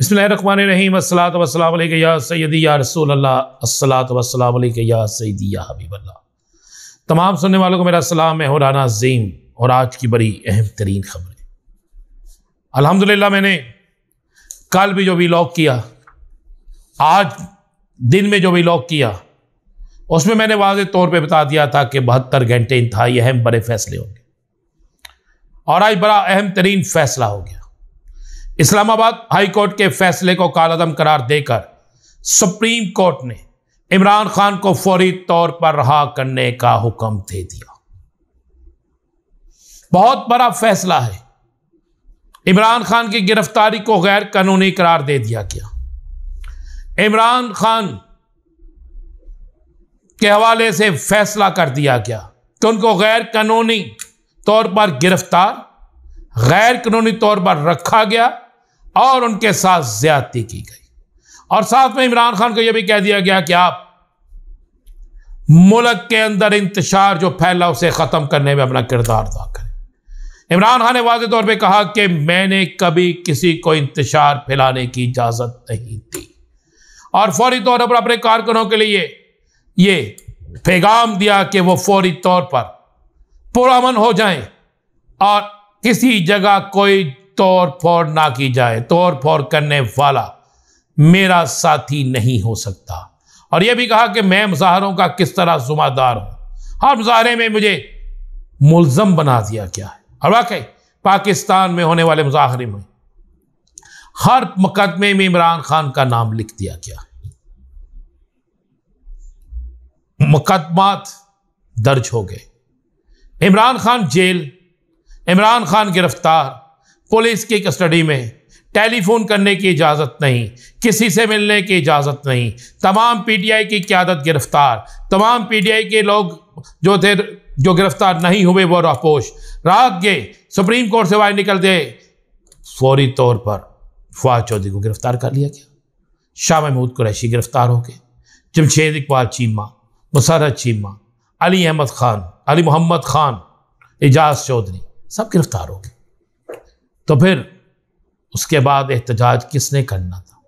बसमीम असलात वसलाम या सैदी या रसूल अल्लाह असलात वसलाम या सैदी या हबीबल्ला तमाम सुनने वालों को मेरा सलाम है राना जीम और आज की बड़ी अहम तरीन खबरें अल्हम्दुलिल्लाह मैंने कल भी जो भी लॉक किया आज दिन में जो भी लॉक किया उसमें मैंने वाज तौर पर बता दिया था कि बहत्तर घंटे इंतहाई अहम बड़े फैसले होंगे और आज बड़ा अहम तरीन फैसला हो गया इस्लामाबाद हाई कोर्ट के फैसले को कालदम करार देकर सुप्रीम कोर्ट ने इमरान खान को फौरी तौर पर रहा करने का हुक्म दे दिया बहुत बड़ा फैसला है इमरान खान की गिरफ्तारी को गैर कानूनी करार दे दिया गया इमरान खान के हवाले से फैसला कर दिया गया कि उनको गैर कानूनी तौर पर गिरफ्तार गैर कानूनी तौर पर रखा गया और उनके साथ ज्यादती की गई और साथ में इमरान खान को यह भी कह दिया गया कि आप मुल्क के अंदर इंतजार जो फैला उसे ख़त्म करने में अपना किरदार अदा करें इमरान खान ने वाजे तौर पर कहा कि मैंने कभी किसी को इंतजार फैलाने की इजाज़त नहीं दी और फौरी तौर पर अपने कारकुनों के लिए ये पैगाम दिया कि वो फौरी तौर पर पुरान हो जाएं और किसी जगह कोई तोड़ फोड़ ना की जाए तोड़ फोड़ करने वाला मेरा साथी नहीं हो सकता और यह भी कहा कि मैं मुजाहरों का किस तरह जुमादार हूं हर हाँ, मुजाहरे में मुझे मुलजम बना दिया गया है और वाकई पाकिस्तान में होने वाले मुजाहरे में हर मुकदमे में इमरान खान का नाम लिख दिया गया मुकदमात दर्ज हो गए इमरान खान जेल इमरान खान गिरफ्तार पुलिस की कस्टडी में टेलीफोन करने की इजाज़त नहीं किसी से मिलने की इजाज़त नहीं तमाम पीटीआई की क्यादत गिरफ्तार तमाम पीटीआई के लोग जो थे जो गिरफ्तार नहीं हुए वो रापोश रात गए सुप्रीम कोर्ट से बाहर निकल गए फौरी तौर पर फवाद चौधरी को गिरफ्तार कर लिया गया शाह महमूद कुरैशी गिरफ्तार हो गए जमशेद इकबाल चीमा मुसरत चीमा अली अहमद खान अली मोहम्मद खान एजाज चौधरी सब गिरफ्तार हो गए तो फिर उसके बाद एहतजाज किसने करना था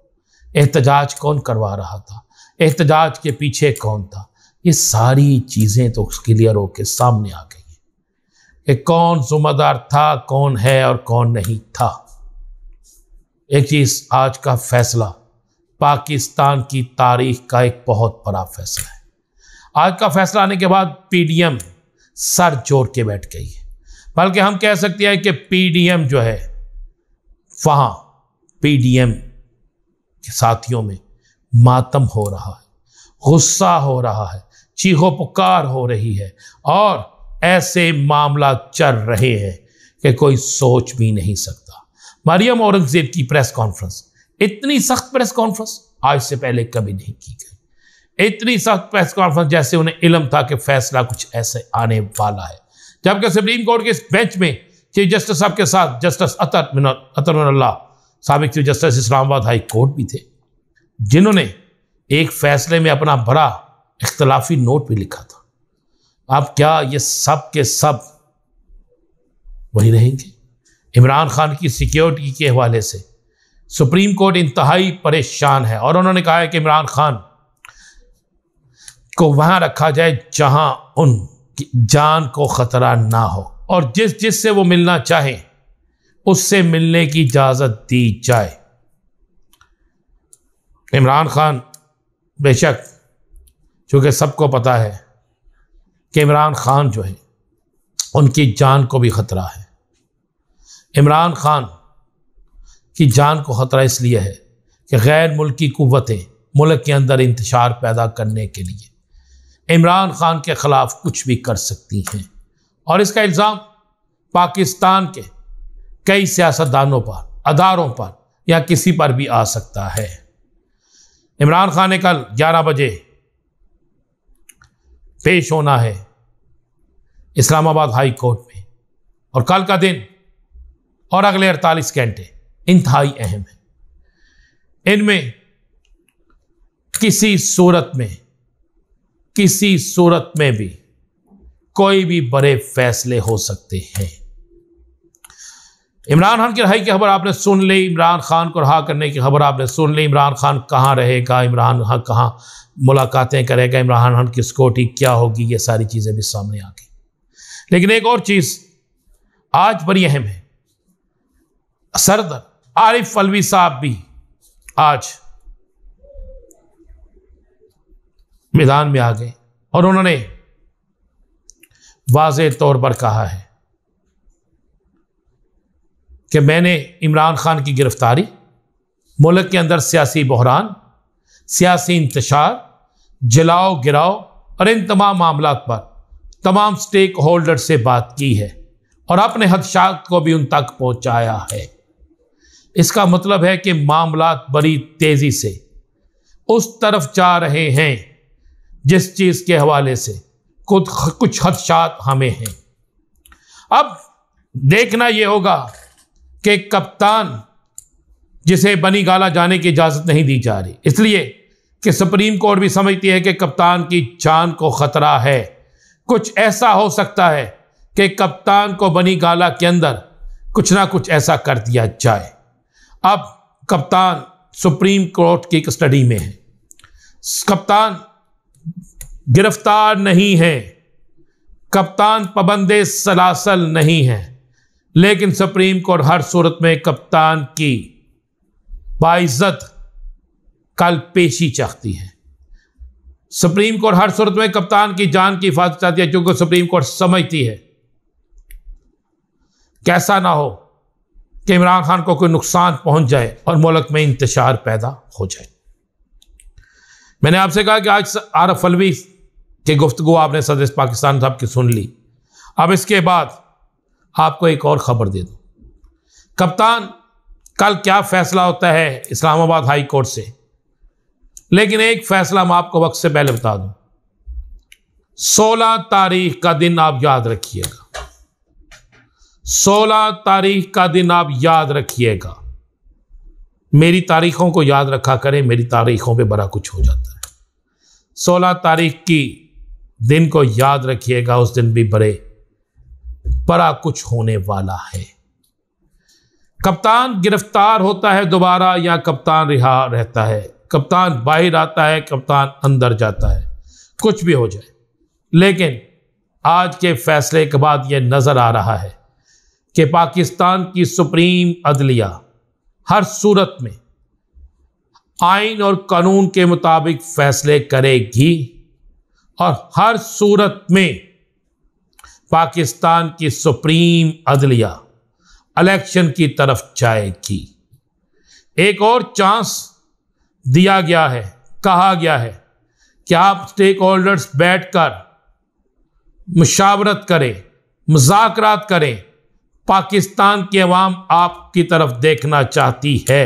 एहतजाज कौन करवा रहा था एहतजाज के पीछे कौन था ये सारी चीज़ें तो क्लियर होकर सामने आ गई कि कौन जुम्मेदार था कौन है और कौन नहीं था एक चीज़ आज का फैसला पाकिस्तान की तारीख का एक बहुत बड़ा फैसला है आज का फैसला आने के बाद पीडीएम सर जोड़ के बैठ गई है बल्कि हम कह सकते हैं कि पीडीएम जो है वहां पीडीएम के साथियों में मातम हो रहा है गुस्सा हो रहा है चीखो पुकार हो रही है और ऐसे मामला चल रहे हैं कि कोई सोच भी नहीं सकता मरियम औरंगजेब की प्रेस कॉन्फ्रेंस इतनी सख्त प्रेस कॉन्फ्रेंस आज से पहले कभी नहीं की गई इतनी सख्त प्रेस कॉन्फ्रेंस जैसे उन्हें इलम था कि फैसला कुछ ऐसे आने वाला है जबकि सुप्रीम कोर्ट के इस बेंच में चीफ जस्टिस साहब के साथ जस्टिस अतर अतर मिनल्ला सबक chief justice Islamabad high court भी थे जिन्होंने एक फैसले में अपना बड़ा इख्तलाफी नोट भी लिखा था आप क्या ये सब के सब वही रहेंगे इमरान खान की सिक्योरिटी के हवाले से सुप्रीम कोर्ट इंतहाई परेशान है और उन्होंने कहा है कि इमरान खान को वहाँ रखा जाए जहाँ उन जान को ख़तरा ना हो और जिस जिस से वो मिलना चाहे उससे मिलने की इजाज़त दी जाए इमरान खान बेशक चूँकि सबको पता है कि इमरान खान जो है उनकी जान को भी ख़तरा है इमरान खान की जान को ख़तरा इसलिए है कि गैर मुल्की क़वतें मुल्क के अंदर इंतशार पैदा करने के लिए इमरान खान के ख़िलाफ़ कुछ भी कर सकती हैं और इसका इल्ज़ाम पाकिस्तान के कई सियासतदानों पर अदारों पर या किसी पर भी आ सकता है इमरान खान ने कल 11 बजे पेश होना है इस्लामाबाद हाई कोर्ट में और कल का दिन और अगले अड़तालीस घंटे इंतहाई अहम है इनमें किसी सूरत में किसी सूरत में भी कोई भी बड़े फैसले हो सकते हैं इमरान खान की रहाई की खबर आपने सुन ली इमरान खान को रहा करने की खबर आपने सुन ली इमरान खान कहाँ रहेगा इमरान खान कहाँ मुलाकातें करेगा इमरान खान की सिक्योरिटी क्या होगी ये सारी चीज़ें भी सामने आ गई लेकिन एक और चीज़ आज बड़ी अहम है सरदर आरिफ अलवी साहब भी आज मैदान में आ गए और उन्होंने वाज तौर पर कहा है कि मैंने इमरान खान की गिरफ़्तारी मुल्क के अंदर सियासी बहरान सियासी इंतशार जलाओ गिराओ और इन तमाम मामला पर तमाम स्टेक होल्डर से बात की है और अपने हदशात को भी उन तक पहुंचाया है इसका मतलब है कि मामला बड़ी तेज़ी से उस तरफ जा रहे हैं जिस चीज़ के हवाले से कुछ कुछ हदशात हमें हैं अब देखना ये होगा के कप्तान जिसे बनी गाला जाने की इजाज़त नहीं दी जा रही इसलिए कि सुप्रीम कोर्ट भी समझती है कि कप्तान की जान को ख़तरा है कुछ ऐसा हो सकता है कि कप्तान को बनी गाला के अंदर कुछ ना कुछ ऐसा कर दिया जाए अब कप्तान सुप्रीम कोर्ट की कस्टडी में है कप्तान गिरफ्तार नहीं है कप्तान पबंदे सलासल नहीं हैं लेकिन सुप्रीम कोर्ट हर सूरत में कप्तान की बाइज्जत कल पेशी चाहती है सुप्रीम कोर्ट हर सूरत में कप्तान की जान की हिफाजत चाहती है क्योंकि सुप्रीम कोर्ट समझती है कैसा ना हो कि इमरान खान को कोई नुकसान पहुंच जाए और मुल्क में इंतजार पैदा हो जाए मैंने आपसे कहा कि आज आरफ अलवी की गुफ्तु आपने सदस्य पाकिस्तान साहब की सुन ली अब इसके बाद आपको एक और ख़बर दे दूँ कप्तान कल क्या फ़ैसला होता है इस्लामाबाद हाई कोर्ट से लेकिन एक फ़ैसला मैं आपको वक्त से पहले बता दूं सोलह तारीख का दिन आप याद रखिएगा सोलह तारीख का दिन आप याद रखिएगा मेरी तारीखों को याद रखा करें मेरी तारीखों पे बड़ा कुछ हो जाता है सोलह तारीख की दिन को याद रखिएगा उस दिन भी बड़े बड़ा कुछ होने वाला है कप्तान गिरफ्तार होता है दोबारा या कप्तान रिहा रहता है कप्तान बाहर आता है कप्तान अंदर जाता है कुछ भी हो जाए लेकिन आज के फैसले के बाद यह नज़र आ रहा है कि पाकिस्तान की सुप्रीम अदलिया हर सूरत में आइन और कानून के मुताबिक फैसले करेगी और हर सूरत में पाकिस्तान की सुप्रीम अदलिया इलेक्शन की तरफ जाएगी एक और चांस दिया गया है कहा गया है कि आप स्टेक होल्डर्स बैठ कर मुशावरत करें मुजाकरात करें पाकिस्तान की अवाम आपकी तरफ देखना चाहती है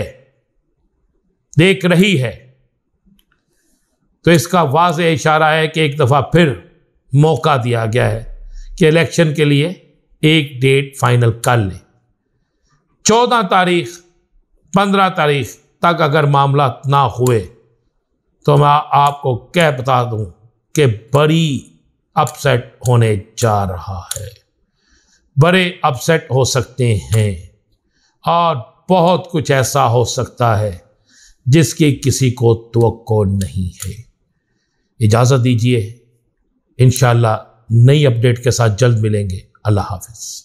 देख रही है तो इसका वाज इशारा है कि एक दफ़ा फिर मौका दिया गया है कि इलेक्शन के लिए एक डेट फाइनल कर लें चौदह तारीख पंद्रह तारीख तक अगर मामला ना हुए तो मैं आपको कह बता दूं कि बड़ी अपसेट होने जा रहा है बड़े अपसेट हो सकते हैं और बहुत कुछ ऐसा हो सकता है जिसकी किसी को तो नहीं है इजाज़त दीजिए इन नई अपडेट के साथ जल्द मिलेंगे अल्लाह हाफिज़